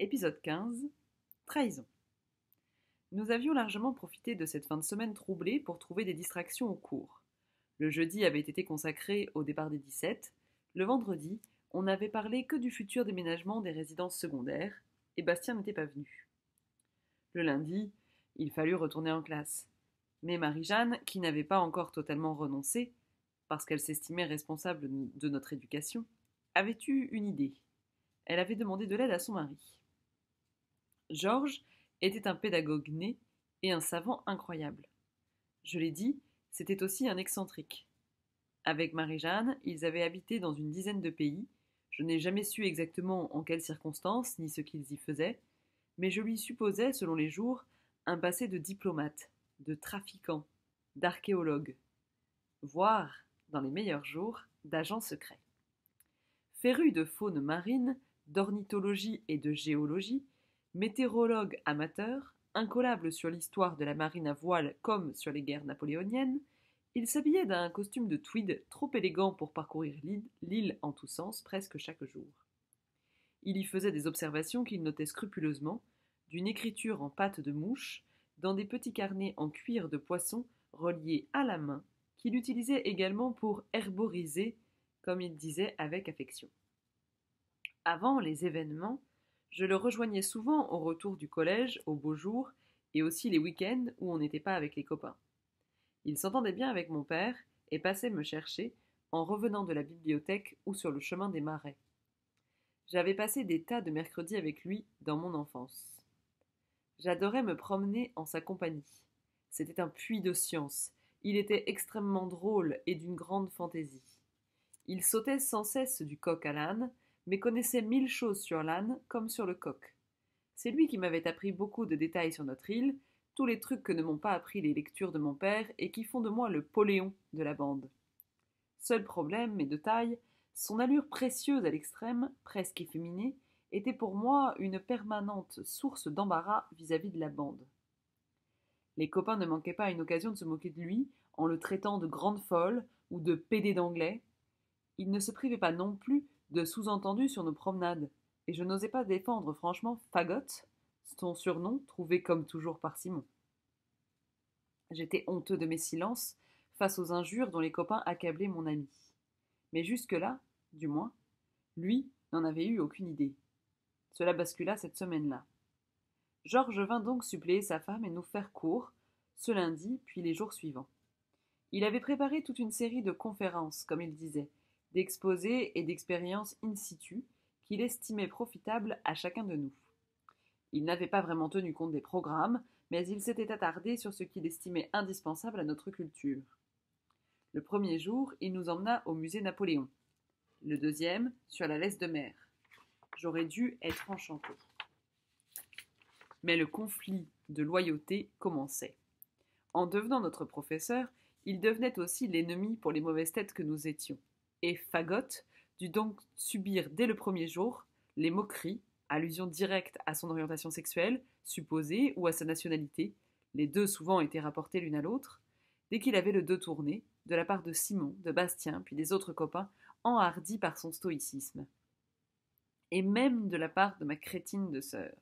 Épisode 15 Trahison. Nous avions largement profité de cette fin de semaine troublée pour trouver des distractions au cours. Le jeudi avait été consacré au départ des 17. Le vendredi, on n'avait parlé que du futur déménagement des résidences secondaires et Bastien n'était pas venu. Le lundi, il fallut retourner en classe. Mais Marie-Jeanne, qui n'avait pas encore totalement renoncé, parce qu'elle s'estimait responsable de notre éducation, avait eu une idée. Elle avait demandé de l'aide à son mari. Georges était un pédagogue né et un savant incroyable. Je l'ai dit, c'était aussi un excentrique. Avec Marie-Jeanne, ils avaient habité dans une dizaine de pays. Je n'ai jamais su exactement en quelles circonstances ni ce qu'ils y faisaient, mais je lui supposais, selon les jours, un passé de diplomate, de trafiquant, d'archéologue, voire, dans les meilleurs jours, d'agent secret. Féru de faune marine, d'ornithologie et de géologie, Météorologue amateur, incollable sur l'histoire de la marine à voile comme sur les guerres napoléoniennes, il s'habillait d'un costume de tweed trop élégant pour parcourir l'île en tous sens presque chaque jour. Il y faisait des observations qu'il notait scrupuleusement, d'une écriture en pâte de mouche, dans des petits carnets en cuir de poisson reliés à la main, qu'il utilisait également pour herboriser, comme il disait avec affection. Avant les événements, je le rejoignais souvent au retour du collège, aux beaux jours, et aussi les week-ends où on n'était pas avec les copains. Il s'entendait bien avec mon père et passait me chercher en revenant de la bibliothèque ou sur le chemin des marais. J'avais passé des tas de mercredis avec lui dans mon enfance. J'adorais me promener en sa compagnie. C'était un puits de science. Il était extrêmement drôle et d'une grande fantaisie. Il sautait sans cesse du coq à l'âne, mais connaissait mille choses sur l'âne comme sur le coq. C'est lui qui m'avait appris beaucoup de détails sur notre île, tous les trucs que ne m'ont pas appris les lectures de mon père et qui font de moi le Poléon de la bande. Seul problème, mais de taille, son allure précieuse à l'extrême, presque efféminée, était pour moi une permanente source d'embarras vis-à-vis de la bande. Les copains ne manquaient pas une occasion de se moquer de lui en le traitant de grande folle ou de pédé d'anglais. Il ne se privait pas non plus de sous-entendus sur nos promenades, et je n'osais pas défendre franchement Fagotte, son surnom trouvé comme toujours par Simon. J'étais honteux de mes silences face aux injures dont les copains accablaient mon ami. Mais jusque-là, du moins, lui n'en avait eu aucune idée. Cela bascula cette semaine-là. Georges vint donc suppléer sa femme et nous faire cours, ce lundi, puis les jours suivants. Il avait préparé toute une série de conférences, comme il disait, d'exposés et d'expériences in situ qu'il estimait profitables à chacun de nous. Il n'avait pas vraiment tenu compte des programmes, mais il s'était attardé sur ce qu'il estimait indispensable à notre culture. Le premier jour, il nous emmena au musée Napoléon. Le deuxième, sur la laisse de mer. J'aurais dû être enchanté. Mais le conflit de loyauté commençait. En devenant notre professeur, il devenait aussi l'ennemi pour les mauvaises têtes que nous étions et Fagotte dut donc subir dès le premier jour les moqueries, allusions directes à son orientation sexuelle, supposée, ou à sa nationalité, les deux souvent étaient rapportées l'une à l'autre, dès qu'il avait le dos tourné, de la part de Simon, de Bastien, puis des autres copains, enhardis par son stoïcisme. Et même de la part de ma crétine de sœur.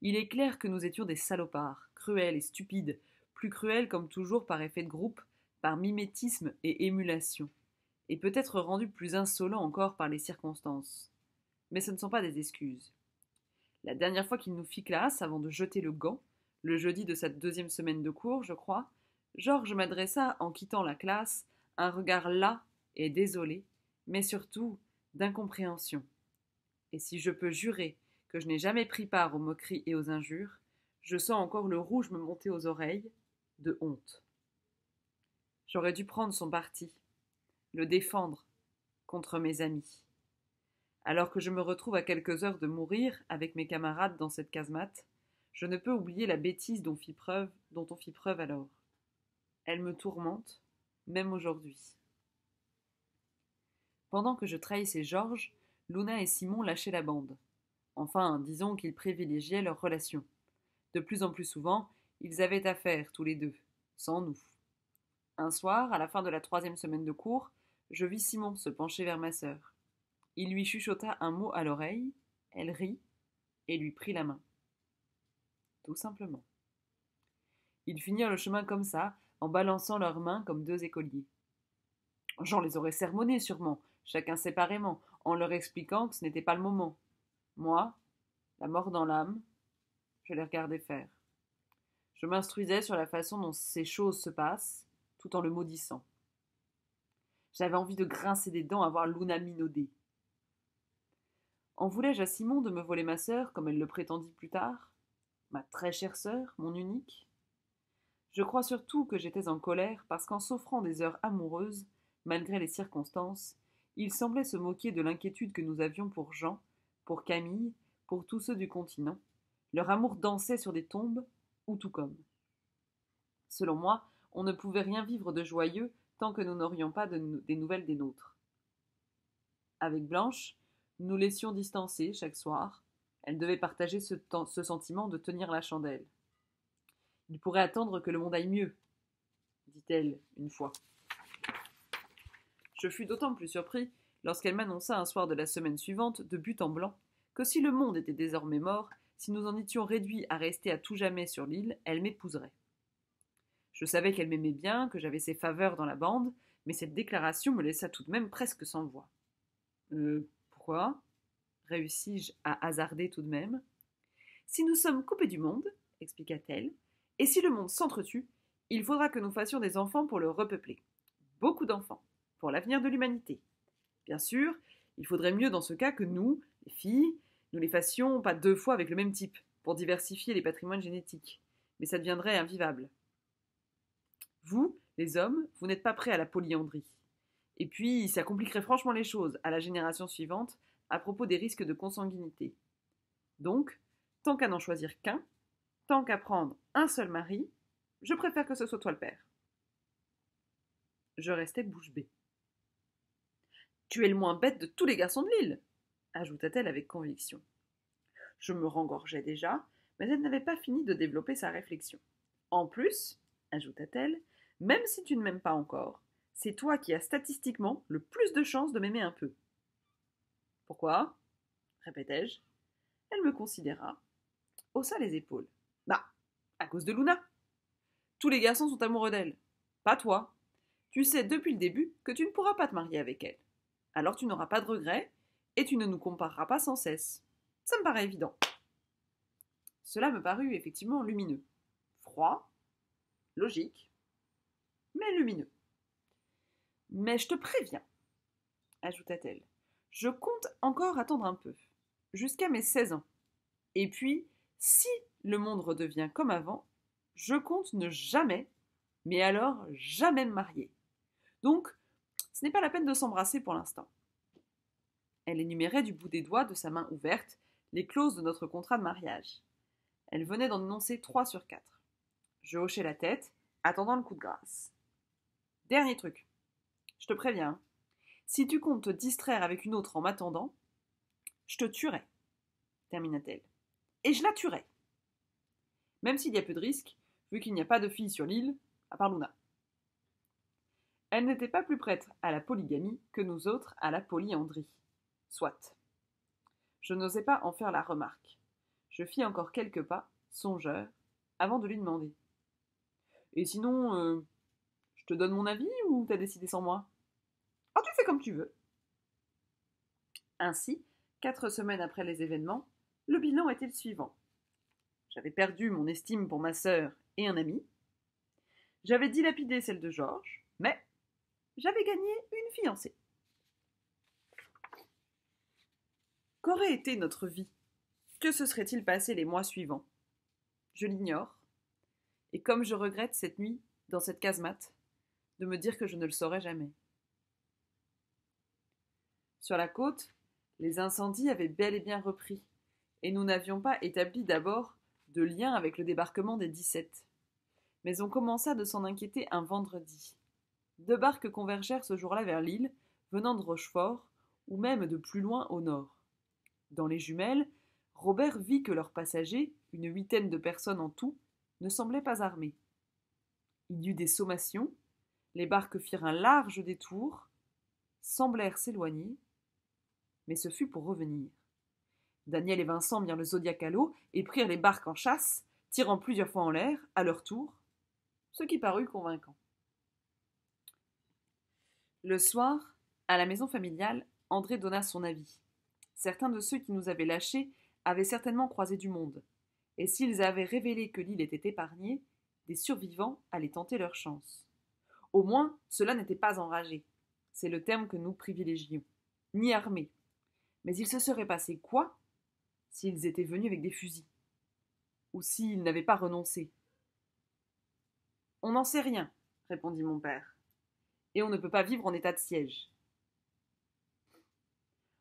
Il est clair que nous étions des salopards, cruels et stupides, plus cruels comme toujours par effet de groupe, par mimétisme et émulation et peut être rendu plus insolent encore par les circonstances. Mais ce ne sont pas des excuses. La dernière fois qu'il nous fit classe, avant de jeter le gant, le jeudi de sa deuxième semaine de cours, je crois, Georges m'adressa, en quittant la classe, un regard las et désolé, mais surtout d'incompréhension. Et si je peux jurer que je n'ai jamais pris part aux moqueries et aux injures, je sens encore le rouge me monter aux oreilles, de honte. J'aurais dû prendre son parti, le défendre contre mes amis. Alors que je me retrouve à quelques heures de mourir avec mes camarades dans cette casemate, je ne peux oublier la bêtise dont, on fit preuve alors. Elle me tourmente, même aujourd'hui. Pendant que je trahissais Georges, Luna et Simon lâchaient la bande. Enfin, disons qu'ils privilégiaient leur relation. De plus en plus souvent, ils avaient affaire tous les deux, sans nous. Un soir, à la fin de la troisième semaine de cours, je vis Simon se pencher vers ma sœur. Il lui chuchota un mot à l'oreille, elle rit et lui prit la main. Tout simplement. Ils finirent le chemin comme ça, en balançant leurs mains comme deux écoliers. Jean les aurait sermonnés sûrement, chacun séparément, en leur expliquant que ce n'était pas le moment. Moi, la mort dans l'âme, je les regardais faire. Je m'instruisais sur la façon dont ces choses se passent, tout en le maudissant. J'avais envie de grincer des dents à voir Luna minauder. En voulais-je à Simon de me voler ma sœur, comme elle le prétendit plus tard Ma très chère sœur, mon unique Je crois surtout que j'étais en colère parce qu'en s'offrant des heures amoureuses, malgré les circonstances, il semblait se moquer de l'inquiétude que nous avions pour Jean, pour Camille, pour tous ceux du continent. Leur amour dansait sur des tombes, ou tout comme. Selon moi, on ne pouvait rien vivre de joyeux tant que nous n'aurions pas de, des nouvelles des nôtres. Avec Blanche, nous laissions distancer chaque soir. Elle devait partager ce, ce sentiment de tenir la chandelle. Il pourrait attendre que le monde aille mieux, dit-elle une fois. Je fus d'autant plus surpris lorsqu'elle m'annonça un soir de la semaine suivante, de but en blanc, que si le monde était désormais mort, si nous en étions réduits à rester à tout jamais sur l'île, elle m'épouserait. Je savais qu'elle m'aimait bien, que j'avais ses faveurs dans la bande, mais cette déclaration me laissa tout de même presque sans voix. Euh, pourquoi réussis-je à hasarder tout de même. Si nous sommes coupés du monde, expliqua-t-elle, et si le monde s'entretue, il faudra que nous fassions des enfants pour le repeupler. Beaucoup d'enfants, pour l'avenir de l'humanité. Bien sûr, il faudrait mieux dans ce cas que nous, les filles, nous les fassions pas deux fois avec le même type, pour diversifier les patrimoines génétiques. Mais ça deviendrait invivable. Vous, les hommes, vous n'êtes pas prêts à la polyandrie. Et puis, ça compliquerait franchement les choses à la génération suivante à propos des risques de consanguinité. Donc, tant qu'à n'en choisir qu'un, tant qu'à prendre un seul mari, je préfère que ce soit toi le père. Je restais bouche bée. Tu es le moins bête de tous les garçons de l'île, ajouta-t-elle avec conviction. Je me rengorgeais déjà, mais elle n'avait pas fini de développer sa réflexion. En plus, ajouta-t-elle, même si tu ne m'aimes pas encore, c'est toi qui as statistiquement le plus de chances de m'aimer un peu. Pourquoi répétai-je. Elle me considéra, haussa les épaules. Bah, à cause de Luna. Tous les garçons sont amoureux d'elle. Pas toi. Tu sais depuis le début que tu ne pourras pas te marier avec elle. Alors tu n'auras pas de regrets et tu ne nous compareras pas sans cesse. Ça me paraît évident. Cela me parut effectivement lumineux, froid, logique, mais lumineux. Mais je te préviens, ajouta-t-elle, je compte encore attendre un peu, jusqu'à mes 16 ans. Et puis, si le monde redevient comme avant, je compte ne jamais, mais alors jamais me marier. Donc, ce n'est pas la peine de s'embrasser pour l'instant. Elle énumérait du bout des doigts de sa main ouverte les clauses de notre contrat de mariage. Elle venait d'en énoncer trois sur quatre. Je hochai la tête, attendant le coup de grâce. Dernier truc, je te préviens, hein. si tu comptes te distraire avec une autre en m'attendant, je te tuerai, termina-t-elle. Et je la tuerai. Même s'il y a peu de risques, vu qu'il n'y a pas de fille sur l'île, à part Luna. Elle n'était pas plus prête à la polygamie que nous autres à la polyandrie. Soit. Je n'osais pas en faire la remarque. Je fis encore quelques pas, songeur, avant de lui demander. Et sinon, euh, te donne mon avis ou t'as décidé sans moi Ah, tu fais comme tu veux. Ainsi, quatre semaines après les événements, le bilan était le suivant. J'avais perdu mon estime pour ma sœur et un ami. J'avais dilapidé celle de Georges, mais j'avais gagné une fiancée. Qu'aurait été notre vie Que se serait-il passé les mois suivants Je l'ignore. Et comme je regrette cette nuit dans cette casemate, de me dire que je ne le saurais jamais. Sur la côte, les incendies avaient bel et bien repris, et nous n'avions pas établi d'abord de lien avec le débarquement des 17. Mais on commença de s'en inquiéter un vendredi. Deux barques convergèrent ce jour-là vers l'île, venant de Rochefort, ou même de plus loin au nord. Dans les jumelles, Robert vit que leurs passagers, une huitaine de personnes en tout, ne semblaient pas armés. Il y eut des sommations, les barques firent un large détour, semblèrent s'éloigner, mais ce fut pour revenir. Daniel et Vincent mirent le Zodiac à l'eau et prirent les barques en chasse, tirant plusieurs fois en l'air, à leur tour, ce qui parut convaincant. Le soir, à la maison familiale, André donna son avis. Certains de ceux qui nous avaient lâchés avaient certainement croisé du monde, et s'ils avaient révélé que l'île était épargnée, des survivants allaient tenter leur chance. Au moins, cela n'était pas enragé. C'est le terme que nous privilégions. Ni armés. Mais il se serait passé quoi s'ils étaient venus avec des fusils Ou s'ils n'avaient pas renoncé On n'en sait rien, répondit mon père. Et on ne peut pas vivre en état de siège.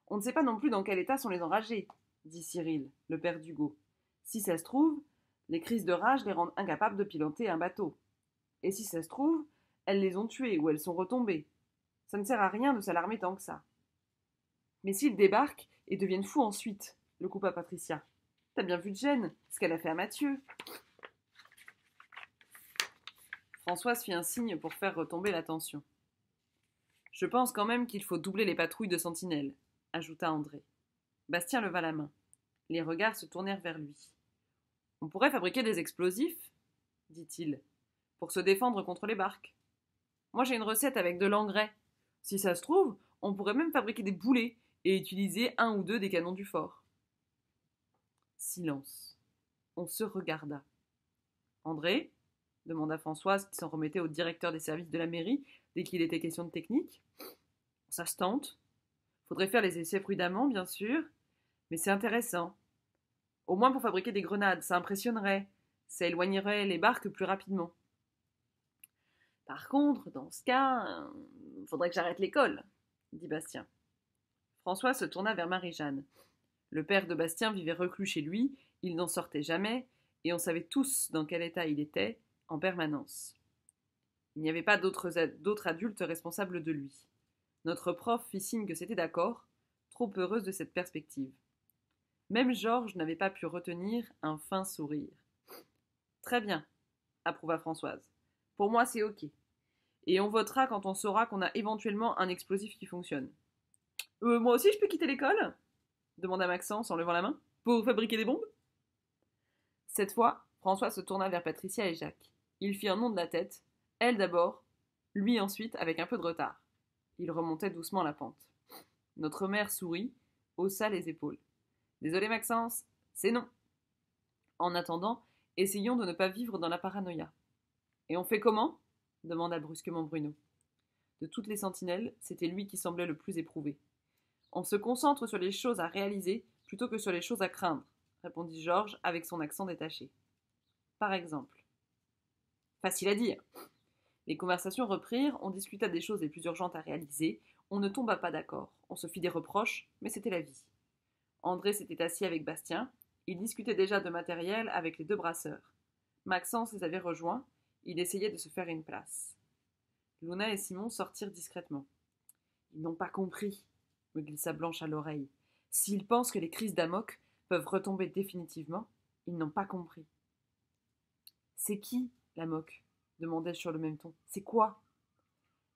On ne sait pas non plus dans quel état sont les enragés, dit Cyril, le père d'Hugo. Si ça se trouve, les crises de rage les rendent incapables de piloter un bateau. Et si ça se trouve, elles les ont tuées ou elles sont retombées. Ça ne sert à rien de s'alarmer tant que ça. Mais s'ils débarquent et deviennent fous ensuite, le coupa Patricia. T'as bien vu de gêne, ce qu'elle a fait à Mathieu. Françoise fit un signe pour faire retomber l'attention. Je pense quand même qu'il faut doubler les patrouilles de sentinelles, ajouta André. Bastien leva la main. Les regards se tournèrent vers lui. On pourrait fabriquer des explosifs, dit-il, pour se défendre contre les barques. Moi, j'ai une recette avec de l'engrais. Si ça se trouve, on pourrait même fabriquer des boulets et utiliser un ou deux des canons du fort. Silence. On se regarda. André demanda Françoise, qui s'en remettait au directeur des services de la mairie dès qu'il était question de technique. Ça se tente. Faudrait faire les essais prudemment, bien sûr, mais c'est intéressant. Au moins pour fabriquer des grenades, ça impressionnerait. Ça éloignerait les barques plus rapidement. Par contre, dans ce cas, il euh, faudrait que j'arrête l'école, dit Bastien. François se tourna vers Marie-Jeanne. Le père de Bastien vivait reclus chez lui, il n'en sortait jamais, et on savait tous dans quel état il était, en permanence. Il n'y avait pas d'autres adultes responsables de lui. Notre prof fit signe que c'était d'accord, trop heureuse de cette perspective. Même Georges n'avait pas pu retenir un fin sourire. Très bien, approuva Françoise. Pour moi, c'est OK. Et on votera quand on saura qu'on a éventuellement un explosif qui fonctionne. Euh, moi aussi, je peux quitter l'école demanda Maxence en levant la main. Pour fabriquer des bombes Cette fois, François se tourna vers Patricia et Jacques. Il fit un nom de la tête, elle d'abord, lui ensuite, avec un peu de retard. Il remontait doucement la pente. Notre mère sourit, haussa les épaules. Désolé Maxence, c'est non. En attendant, essayons de ne pas vivre dans la paranoïa. Et on fait comment demanda brusquement Bruno. De toutes les sentinelles, c'était lui qui semblait le plus éprouvé. On se concentre sur les choses à réaliser plutôt que sur les choses à craindre, répondit Georges avec son accent détaché. Par exemple. Facile à dire. Les conversations reprirent, on discuta des choses les plus urgentes à réaliser, on ne tomba pas d'accord, on se fit des reproches, mais c'était la vie. André s'était assis avec Bastien, il discutait déjà de matériel avec les deux brasseurs. Maxence les avait rejoints, il essayait de se faire une place. Luna et Simon sortirent discrètement. Ils n'ont pas compris, me glissa Blanche à l'oreille. S'ils pensent que les crises d'amok peuvent retomber définitivement, ils n'ont pas compris. C'est qui, l'amok demandai-je sur le même ton. C'est quoi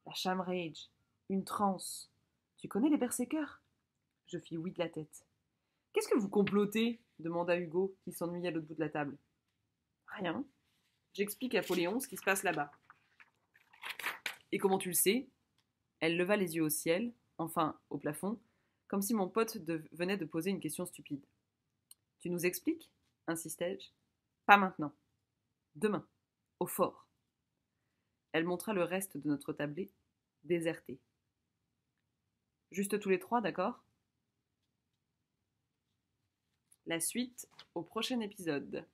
La rage une transe. Tu connais les berserkers Je fis oui de la tête. Qu'est-ce que vous complotez demanda Hugo, qui s'ennuyait à l'autre bout de la table. Rien, J'explique à Poléon ce qui se passe là-bas. Et comment tu le sais Elle leva les yeux au ciel, enfin au plafond, comme si mon pote venait de poser une question stupide. Tu nous expliques insistai-je. Pas maintenant. Demain, au fort. Elle montra le reste de notre tablé, déserté. Juste tous les trois, d'accord La suite au prochain épisode.